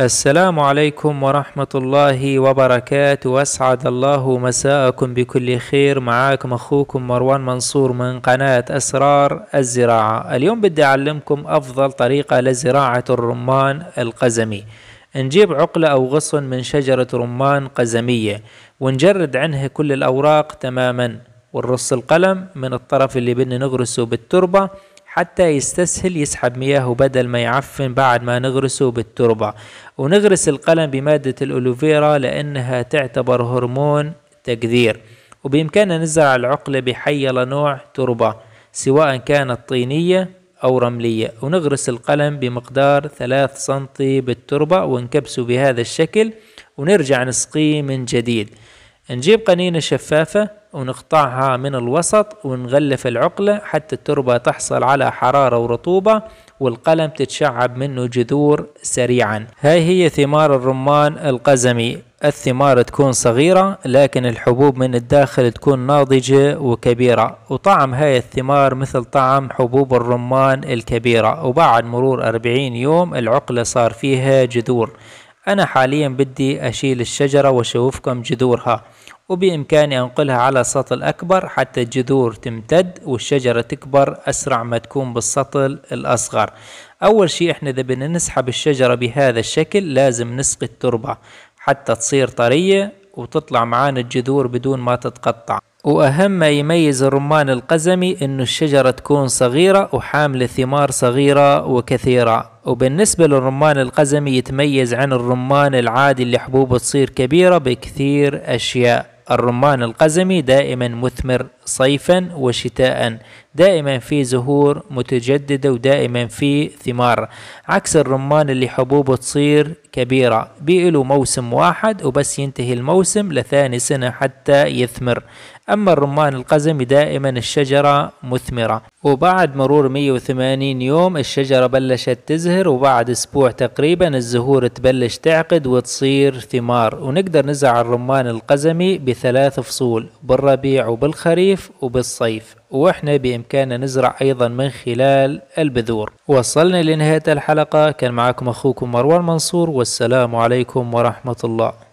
السلام عليكم ورحمة الله وبركاته واسعد الله مساءكم بكل خير معاكم اخوكم مروان منصور من قناة اسرار الزراعة اليوم بدي اعلمكم افضل طريقة لزراعة الرمان القزمي نجيب عقلة او غصن من شجرة رمان قزمية ونجرد عنها كل الاوراق تماما ونرص القلم من الطرف اللي بدنا نغرسه بالتربة حتى يستسهل يسحب مياهه بدل ما يعفن بعد ما نغرسه بالتربة ونغرس القلم بمادة الألوفيرا لأنها تعتبر هرمون تجذير وبإمكاننا نزرع العقلة بحية نوع تربة سواء كانت طينية أو رملية ونغرس القلم بمقدار ثلاث سنتي بالتربة ونكبسه بهذا الشكل ونرجع نسقيه من جديد نجيب قنينة شفافة ونقطعها من الوسط ونغلف العقلة حتى التربة تحصل على حرارة ورطوبة والقلم تتشعب منه جذور سريعا هاي هي ثمار الرمان القزمي الثمار تكون صغيرة لكن الحبوب من الداخل تكون ناضجة وكبيرة وطعم هاي الثمار مثل طعم حبوب الرمان الكبيرة وبعد مرور 40 يوم العقلة صار فيها جذور أنا حاليا بدي أشيل الشجرة وأشوفكم جذورها وبإمكاني أنقلها على سطل أكبر حتى الجذور تمتد والشجرة تكبر أسرع ما تكون بالسطل الأصغر أول شيء إحنا إذا بدنا نسحب الشجرة بهذا الشكل لازم نسقي التربة حتى تصير طرية وتطلع معانا الجذور بدون ما تتقطع وأهم ما يميز الرمان القزمي أن الشجرة تكون صغيرة وحاملة ثمار صغيرة وكثيرة وبالنسبة للرمان القزمي يتميز عن الرمان العادي اللي حبوبه تصير كبيرة بكثير أشياء الرمان القزمي دائما مثمر صيفا وشتاء دائما في زهور متجددة ودائما في ثمار عكس الرمان اللي حبوبه تصير كبيرة بيقلوا موسم واحد وبس ينتهي الموسم لثاني سنة حتى يثمر أما الرمان القزمي دائما الشجرة مثمرة وبعد مرور 180 يوم الشجرة بلشت تزهر وبعد أسبوع تقريبا الزهور تبلش تعقد وتصير ثمار ونقدر نزرع الرمان القزمي بثلاث فصول بالربيع وبالخريف بالخريف وبالصيف واحنا بامكاننا نزرع ايضا من خلال البذور وصلنا لنهايه الحلقه كان معكم اخوكم مروان منصور والسلام عليكم ورحمه الله